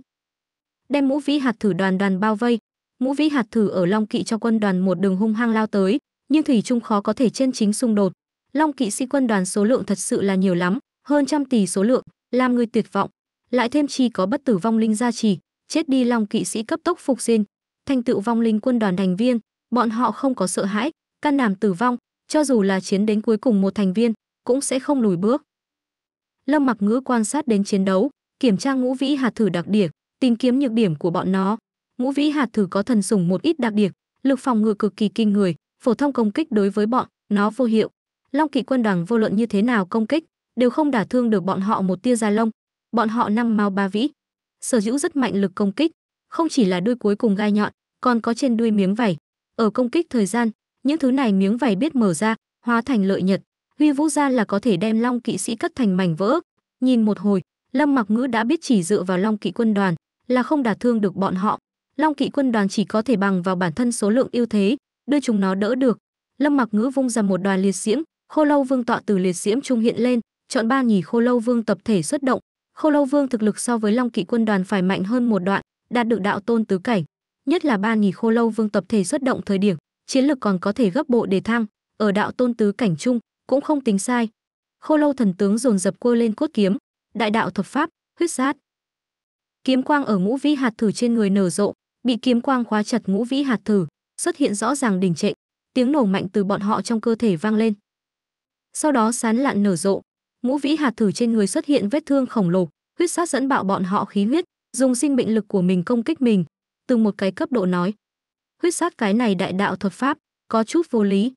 đem ngũ vĩ hạt thử đoàn đoàn bao vây, Ngũ Vĩ hạt thử ở Long Kỵ cho quân đoàn một đường hung hăng lao tới, nhưng thủy chung khó có thể chân chính xung đột. Long Kỵ sĩ quân đoàn số lượng thật sự là nhiều lắm, hơn trăm tỷ số lượng, làm người tuyệt vọng. Lại thêm chi có bất tử vong linh gia trì, chết đi Long Kỵ sĩ cấp tốc phục sinh, thành tựu vong linh quân đoàn thành viên, bọn họ không có sợ hãi, can đảm tử vong, cho dù là chiến đến cuối cùng một thành viên, cũng sẽ không lùi bước. Lâm Mặc Ngữ quan sát đến chiến đấu, kiểm tra ngũ vĩ hạt thử đặc điểm, tìm kiếm nhược điểm của bọn nó ngũ vĩ hạt thử có thần sủng một ít đặc điểm lực phòng ngự cực kỳ kinh người phổ thông công kích đối với bọn nó vô hiệu long kỵ quân đoàn vô luận như thế nào công kích đều không đả thương được bọn họ một tia da lông bọn họ năm mao ba vĩ sở hữu rất mạnh lực công kích không chỉ là đuôi cuối cùng gai nhọn còn có trên đuôi miếng vảy ở công kích thời gian những thứ này miếng vảy biết mở ra hóa thành lợi nhật huy vũ ra là có thể đem long kỵ sĩ cắt thành mảnh vỡ nhìn một hồi lâm mặc ngữ đã biết chỉ dựa vào long kỵ quân đoàn là không đả thương được bọn họ Long kỵ quân đoàn chỉ có thể bằng vào bản thân số lượng ưu thế, đưa chúng nó đỡ được. Lâm Mặc Ngữ vung ra một đoàn liệt diễm, Khô Lâu Vương tọa từ liệt diễm trung hiện lên, chọn ba nhì Khô Lâu Vương tập thể xuất động. Khô Lâu Vương thực lực so với Long kỵ quân đoàn phải mạnh hơn một đoạn, đạt được đạo tôn tứ cảnh. Nhất là ba nhì Khô Lâu Vương tập thể xuất động thời điểm, chiến lực còn có thể gấp bộ đề thăng, ở đạo tôn tứ cảnh trung cũng không tính sai. Khô Lâu thần tướng dồn dập cô lên cốt kiếm, đại đạo thập pháp, huyết sát. Kiếm quang ở ngũ vi hạt thử trên người nở rộ, bị kiếm quang khóa chặt ngũ vĩ hạt thử, xuất hiện rõ ràng đình trệ, tiếng nổ mạnh từ bọn họ trong cơ thể vang lên. Sau đó sán lạn nở rộ, ngũ vĩ hạt thử trên người xuất hiện vết thương khổng lồ, huyết sát dẫn bạo bọn họ khí huyết, dùng sinh mệnh lực của mình công kích mình, từ một cái cấp độ nói. Huyết sát cái này đại đạo thuật pháp, có chút vô lý.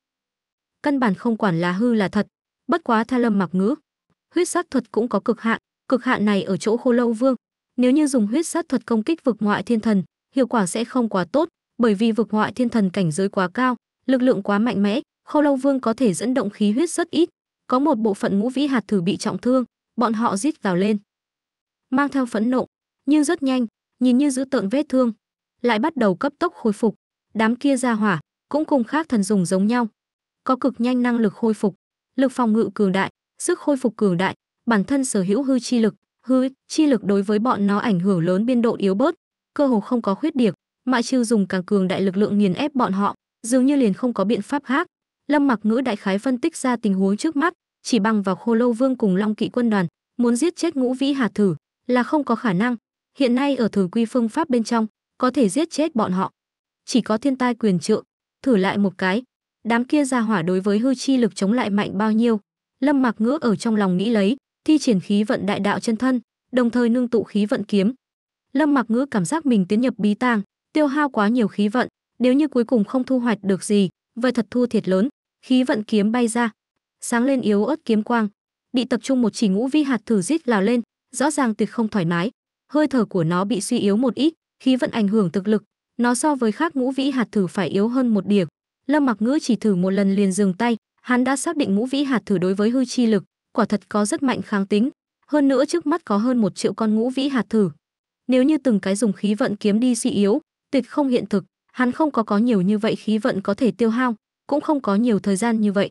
Căn bản không quản là hư là thật, bất quá tha lâm mặc ngữ. Huyết sát thuật cũng có cực hạn, cực hạn này ở chỗ khô lâu vương. Nếu như dùng huyết sát thuật công kích vực ngoại thiên thần, hiệu quả sẽ không quá tốt, bởi vì vực họa thiên thần cảnh giới quá cao, lực lượng quá mạnh mẽ, Khâu Lâu Vương có thể dẫn động khí huyết rất ít, có một bộ phận ngũ vĩ hạt thử bị trọng thương, bọn họ rít vào lên. Mang theo phẫn nộ, nhưng rất nhanh, nhìn như giữ tợn vết thương, lại bắt đầu cấp tốc khôi phục, đám kia ra hỏa cũng cùng khác thần dùng giống nhau, có cực nhanh năng lực khôi phục, lực phòng ngự cường đại, sức khôi phục cường đại, bản thân sở hữu hư chi lực, hư chi lực đối với bọn nó ảnh hưởng lớn biên độ yếu bớt, cơ hồ không có khuyết điểm mại chiêu dùng càng cường đại lực lượng nghiền ép bọn họ dường như liền không có biện pháp khác lâm mặc ngữ đại khái phân tích ra tình huống trước mắt chỉ bằng vào khô lâu vương cùng long kỵ quân đoàn muốn giết chết ngũ vĩ hà thử là không có khả năng hiện nay ở thường quy phương pháp bên trong có thể giết chết bọn họ chỉ có thiên tai quyền trượng thử lại một cái đám kia ra hỏa đối với hư chi lực chống lại mạnh bao nhiêu lâm mặc ngữ ở trong lòng nghĩ lấy thi triển khí vận đại đạo chân thân đồng thời nương tụ khí vận kiếm lâm mặc ngữ cảm giác mình tiến nhập bí tàng tiêu hao quá nhiều khí vận nếu như cuối cùng không thu hoạch được gì vậy thật thu thiệt lớn khí vận kiếm bay ra sáng lên yếu ớt kiếm quang bị tập trung một chỉ ngũ vi hạt thử rít lào lên rõ ràng tuyệt không thoải mái hơi thở của nó bị suy yếu một ít khí vận ảnh hưởng thực lực nó so với khác ngũ vĩ hạt thử phải yếu hơn một điểm lâm mặc ngữ chỉ thử một lần liền dừng tay hắn đã xác định ngũ vĩ hạt thử đối với hư chi lực quả thật có rất mạnh kháng tính hơn nữa trước mắt có hơn một triệu con ngũ vĩ hạt thử nếu như từng cái dùng khí vận kiếm đi suy yếu, tuyệt không hiện thực, hắn không có có nhiều như vậy khí vận có thể tiêu hao, cũng không có nhiều thời gian như vậy.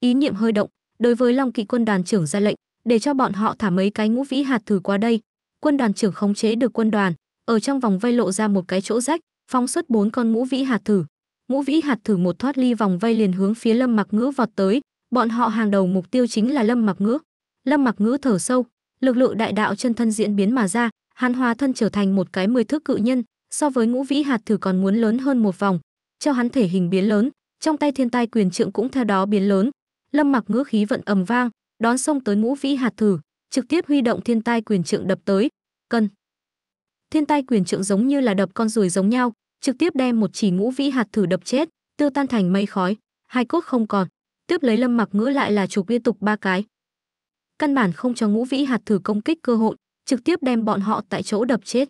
Ý niệm hơi động, đối với Long Kỵ quân đoàn trưởng ra lệnh, để cho bọn họ thả mấy cái ngũ vĩ hạt thử qua đây. Quân đoàn trưởng khống chế được quân đoàn, ở trong vòng vây lộ ra một cái chỗ rách, phóng xuất bốn con ngũ vĩ hạt thử. Ngũ vĩ hạt thử một thoát ly vòng vây liền hướng phía Lâm Mặc Ngữ vọt tới, bọn họ hàng đầu mục tiêu chính là Lâm Mặc Ngữ. Lâm Mặc Ngữ thở sâu, lực lượng đại đạo chân thân diễn biến mà ra, hắn hóa thân trở thành một cái mười thước cự nhân, so với ngũ vĩ hạt thử còn muốn lớn hơn một vòng. Cho hắn thể hình biến lớn, trong tay thiên tai quyền trượng cũng theo đó biến lớn. Lâm Mặc ngữ khí vận ầm vang, đón xông tới ngũ vĩ hạt thử, trực tiếp huy động thiên tai quyền trượng đập tới. Cân. Thiên tai quyền trượng giống như là đập con ruồi giống nhau, trực tiếp đem một chỉ ngũ vĩ hạt thử đập chết, tiêu tan thành mây khói, hai cốt không còn. Tiếp lấy Lâm Mặc ngữ lại là chụp liên tục ba cái. Căn bản không cho ngũ vĩ hạt thử công kích cơ hội, trực tiếp đem bọn họ tại chỗ đập chết.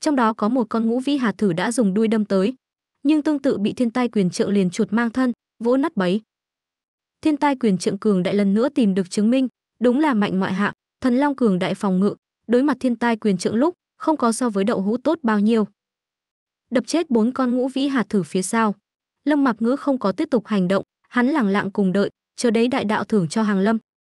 Trong đó có một con ngũ vĩ hà thử đã dùng đuôi đâm tới, nhưng tương tự bị thiên tai quyền trợ liền chuột mang thân, vỗ nát bấy. Thiên tai quyền trượng cường đại lần nữa tìm được chứng minh, đúng là mạnh ngoại hạng, thần long cường đại phòng ngự, đối mặt thiên tai quyền trượng lúc, không có so với đậu hũ tốt bao nhiêu. Đập chết bốn con ngũ vĩ hà thử phía sau. Lâm mặc Ngữ không có tiếp tục hành động, hắn lẳng lặng cùng đợi, chờ đấy đại đạo thưởng cho Hàng Lâm,